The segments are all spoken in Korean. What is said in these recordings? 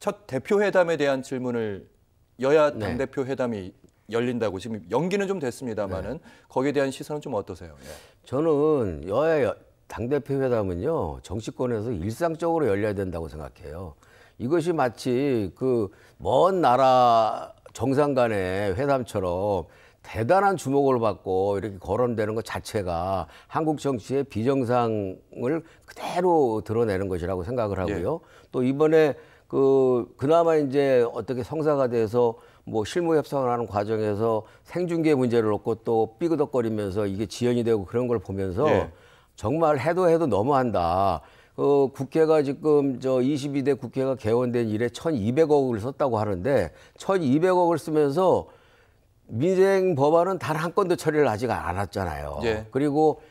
첫 대표 회담에 대한 질문을 여야 네. 당 대표 회담이 열린다고 지금 연기는 좀 됐습니다만은 네. 거기에 대한 시선은 좀 어떠세요? 네. 저는 여야 당 대표 회담은요 정치권에서 일상적으로 열려야 된다고 생각해요. 이것이 마치 그 먼 나라 정상 간의 회담처럼 대단한 주목을 받고 이렇게 거론되는 것 자체가 한국 정치의 비정상을 그대로 드러내는 것이라고 생각을 하고요. 예. 또 이번에 그 그나마 이제 어떻게 성사가 돼서 뭐 실무 협상을 하는 과정에서 생중계 문제를 얻고 또 삐그덕거리면서 이게 지연이 되고 그런 걸 보면서 네. 정말 해도 해도 너무한다. 그 국회가 지금 저 22대 국회가 개원된 이래 1,200억을 썼다고 하는데 1,200억을 쓰면서 민생 법안은 단 한 건도 처리를 아직 않았잖아요. 예. 그리고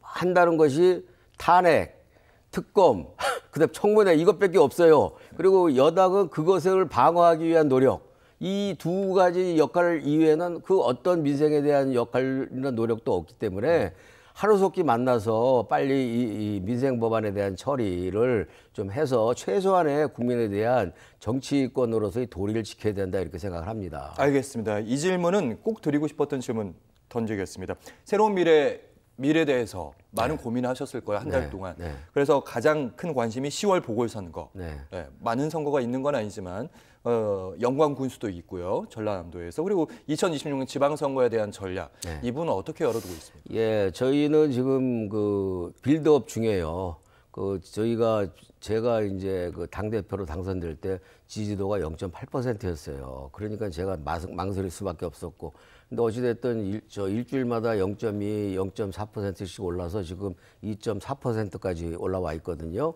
한다는 것이 탄핵, 특검, 그다음 청문회 이것밖에 없어요. 그리고 여당은 그것을 방어하기 위한 노력. 이 두 가지 역할 이외에는 그 어떤 민생에 대한 역할이나 노력도 없기 때문에 하루속히 만나서 빨리 이, 이 민생 법안에 대한 처리를 좀 해서 최소한의 국민에 대한 정치권으로서의 도리를 지켜야 된다 이렇게 생각을 합니다. 알겠습니다. 이 질문은 꼭 드리고 싶었던 질문 던지겠습니다. 새로운 미래 미래에 대해서 많은 네. 고민을 하셨을 거예요 한달 네. 동안. 네. 그래서 가장 큰 관심이 10월 보궐선거. 네. 많은 선거가 있는 건 아니지만 어, 영광 군수도 있고요 전라남도에서 그리고 2026년 지방선거에 대한 전략 이분은 어떻게 열어두고 있습니까? 예, 저희는 지금 그 빌드업 중이에요. 그 저희가 제가 이제 그당 대표로 당선될 때 지지도가 0.8%였어요. 그러니까 제가 망설일 수밖에 없었고, 근데 어찌됐든 일, 저 일주일마다 0.2, 0.4%씩 올라서 지금 2.4%까지 올라와 있거든요.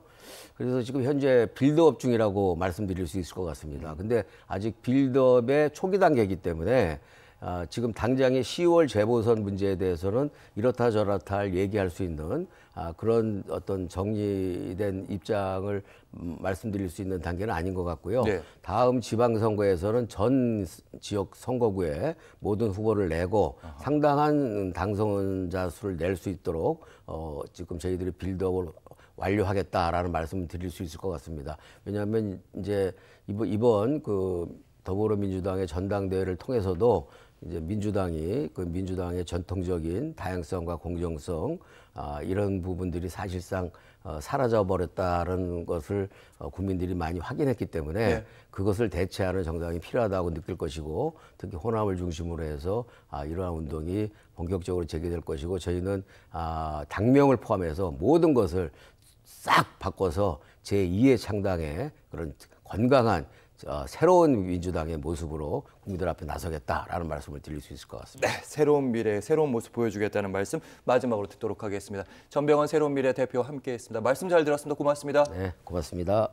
그래서 지금 현재 빌드업 중이라고 말씀드릴 수 있을 것 같습니다. 근데 아직 빌드업의 초기 단계이기 때문에. 아, 지금 당장의 10월 재보선 문제에 대해서는 이렇다 저렇다 할 얘기할 수 있는 아, 그런 어떤 정리된 입장을 음, 말씀드릴 수 있는 단계는 아닌 것 같고요. 네. 다음 지방선거에서는 전 지역 선거구에 모든 후보를 내고 아하. 상당한 당선자 수를 낼 수 있도록 어, 지금 저희들이 빌드업을 완료하겠다라는 말씀을 드릴 수 있을 것 같습니다. 왜냐하면 이제 이번, 이번 그 더불어민주당의 전당대회를 통해서도 이제 민주당이 그 민주당의 전통적인 다양성과 공정성 아, 이런 부분들이 사실상 어, 사라져 버렸다는 것을 어, 국민들이 많이 확인했기 때문에 네. 그것을 대체하는 정당이 필요하다고 느낄 것이고 특히 호남을 중심으로 해서 아, 이러한 운동이 본격적으로 재개될 것이고 저희는 아, 당명을 포함해서 모든 것을 싹 바꿔서 제2의 창당의 그런 건강한 어, 새로운 민주당의 모습으로 국민들 앞에 나서겠다라는 말씀을 드릴 수 있을 것 같습니다. 네, 새로운 미래, 새로운 모습 보여주겠다는 말씀 마지막으로 듣도록 하겠습니다. 전병헌 새로운 미래 대표 함께했습니다. 말씀 잘 들었습니다. 고맙습니다. 네, 고맙습니다.